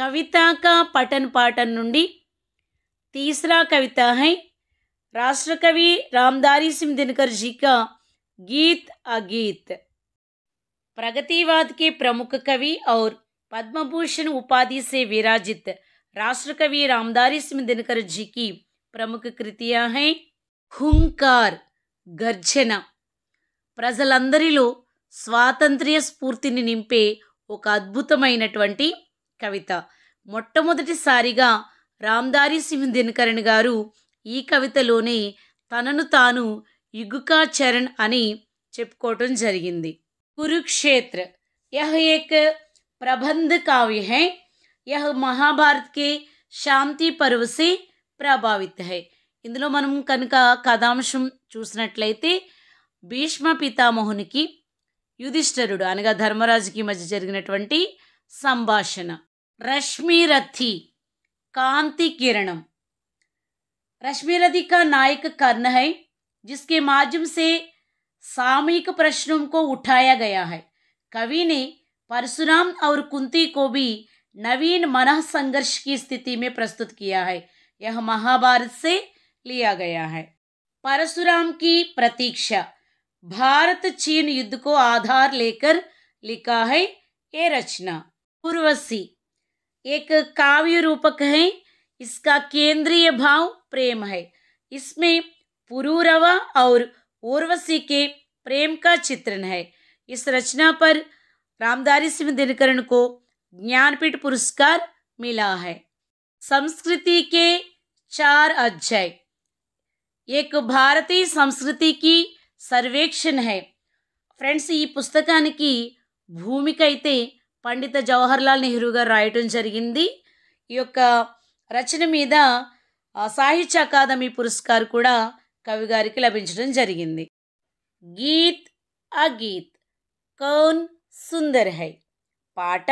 కవితా కా పఠన్ పాఠన్ నుండి తీసరా కవిత హై రాష్ట్రకవి రామ్దారి సింగ్ దినకర్ జీ కా గీత్ అగీత్ प्रगतिवाद के ప్రముఖ కవి ఔర్ పద్మభూషణ్ ఉపాధి సే విరాజిత్ राष्ट्र कवि रामदारी सिंह दिनकर ప్రముఖ కృతియా హై హుంకార్ గర్జన ప్రజలందరిలో స్వాతంత్ర్య స్ఫూర్తిని నింపే ఒక అద్భుతమైనటువంటి కవిత మొట్టమొదటిసారిగా రామ్దారి సింగ్ దినకరణ్ గారు ఈ కవితలోనే తనను తాను యుగుకా చరణ్ అని చెప్పుకోవటం జరిగింది కురుక్షేత్ర యహ ఏక ప్రబంధ కావ్య హై యహ మహాభారత్ శాంతి పర్వ ప్రభావిత హై ఇందులో మనం కనుక కథాంశం చూసినట్లయితే భీష్మ పితామోహునికి యుధిష్ఠరుడు అనగా ధర్మరాజుకి మధ్య జరిగినటువంటి సంభాషణ रश्मिरथी कांति किरणम रश्मिरथी का नायक कर्ण है जिसके माध्यम से सामूहिक प्रश्नों को उठाया गया है कवि ने परशुराम और कुंती को भी नवीन मन संघर्ष की स्थिति में प्रस्तुत किया है यह महाभारत से लिया गया है परशुराम की प्रतीक्षा भारत चीन युद्ध को आधार लेकर लिखा है ये रचना पूर्वसी एक काव्य रूपक है इसका केंद्रीय भाव प्रेम है इसमें पुरूरवा और उर्वशी के प्रेम का चित्रण है इस रचना पर रामधारी सिंह दिनकरण को ज्ञानपीठ पुरस्कार मिला है संस्कृति के चार अध्याय एक भारतीय संस्कृति की सर्वेक्षण है फ्रेंड्स ఈ పుస్తకానికి భూమికైతే పండిత జవహర్లాల్ నెహ్రూ గారు రాయటం జరిగింది ఈ యొక్క రచన మీద సాహిత్య అకాదమీ పురస్కారం కూడా కవి గారికి లభించడం జరిగింది గీత్ అగీత్ కౌన్ సుందర్ హై పాట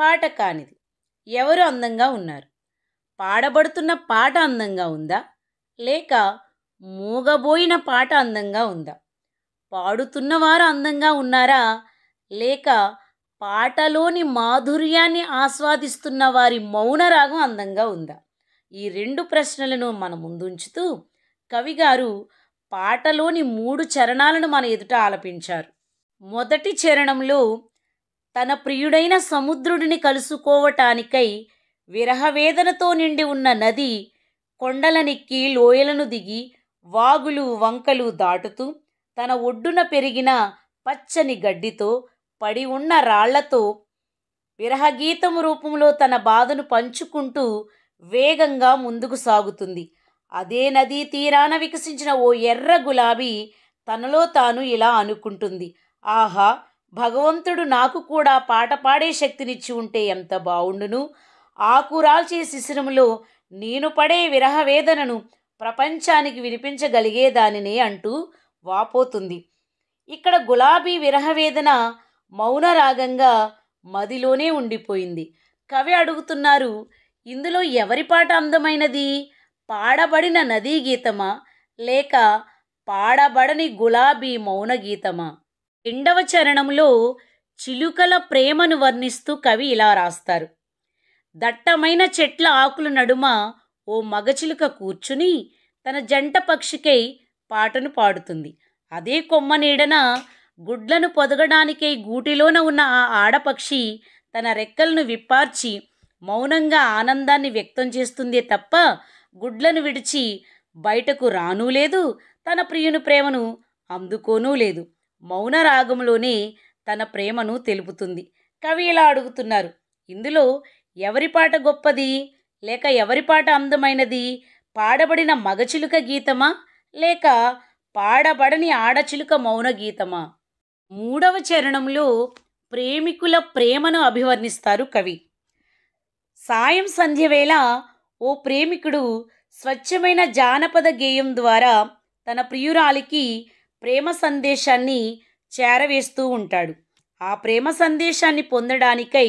పాట కానిది ఎవరు అందంగా ఉన్నారు పాడబడుతున్న పాట అందంగా ఉందా లేక మూగబోయిన పాట అందంగా ఉందా పాడుతున్నవారు అందంగా ఉన్నారా లేక పాటలోని మాధుర్యాన్ని ఆస్వాదిస్తున్న వారి మౌనరాగం అందంగా ఉందా ఈ రెండు ప్రశ్నలను మన ముందుంచుతూ కవిగారు పాటలోని మూడు చరణాలను మన ఎదుట ఆలపించారు మొదటి చరణంలో తన ప్రియుడైన సముద్రుడిని కలుసుకోవటానికై విరహవేదనతో నిండి ఉన్న నది కొండలనెక్కి లోయలను దిగి వాగులు వంకలు దాటుతూ తన ఒడ్డున పెరిగిన పచ్చని గడ్డితో పడి ఉన్న రాళ్లతో విరహగీతం రూపంలో తన బాధను పంచుకుంటూ వేగంగా ముందుకు సాగుతుంది అదే నదీ తీరాన వికసించిన ఓ ఎర్ర గులాబీ తనలో తాను ఇలా అనుకుంటుంది ఆహా భగవంతుడు నాకు కూడా పాట పాడే శక్తినిచ్చి ఉంటే ఎంత బావుండును ఆకురాల్చే శిశిరంలో నేను పడే విరహవేదనను ప్రపంచానికి వినిపించగలిగేదానినే అంటూ వాపోతుంది ఇక్కడ గులాబీ విరహవేదన మౌనరాగంగా మదిలోనే ఉండిపోయింది కవి అడుగుతున్నారు ఇందులో ఎవరి పాట అందమైనది పాడబడిన నదీ గీతమా లేక పాడబడని గులాబీ మౌన గీతమా రెండవ చరణంలో చిలుకల ప్రేమను వర్ణిస్తూ కవి ఇలా రాస్తారు దట్టమైన చెట్ల ఆకుల నడుమ ఓ మగచిలుక కూర్చుని తన జంట పక్షికై పాటను పాడుతుంది అదే కొమ్మ నీడన గుడ్లను పొదగడానికే గూటిలోన ఉన్న ఆ ఆడపక్షి తన రెక్కలను విప్పార్చి మౌనంగా ఆనందాన్ని వ్యక్తం చేస్తుందే తప్ప గుడ్లను విడిచి బయటకు రానూ లేదు తన ప్రియుని ప్రేమను అందుకోనూ లేదు మౌన రాగంలోనే తన ప్రేమను తెలుపుతుంది కవి ఇలా అడుగుతున్నారు ఇందులో ఎవరి పాట గొప్పది లేక ఎవరి పాట అందమైనది పాడబడిన మగచిలుక గీతమా లేక పాడబడని ఆడచిలుక మౌన గీతమా మూడవ చరణంలో ప్రేమికుల ప్రేమను అభివర్ణిస్తారు కవి సాయం సంధ్య వేళ ఓ ప్రేమికుడు స్వచ్ఛమైన జానపద గేయం ద్వారా తన ప్రియురాలికి ప్రేమ సందేశాన్ని చేరవేస్తూ ఉంటాడు ఆ ప్రేమ సందేశాన్ని పొందడానికై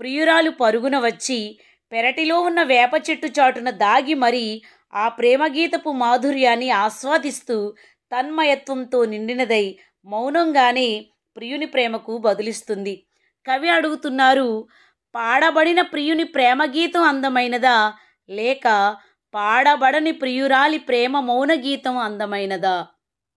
ప్రియురాలు పరుగున వచ్చి పెరటిలో ఉన్న వేప చెట్టు చాటున దాగి మరి ఆ ప్రేమగీతపు మాధుర్యాన్ని ఆస్వాదిస్తూ తన్మయత్వంతో నిండినదై మౌనంగానే ప్రియుని ప్రేమకు బదులిస్తుంది కవి అడుగుతున్నారు పాడబడిన ప్రియుని ప్రేమ గీతం అందమైనదా లేక పాడబడని ప్రియురాలి ప్రేమ మౌన గీతం అందమైనదా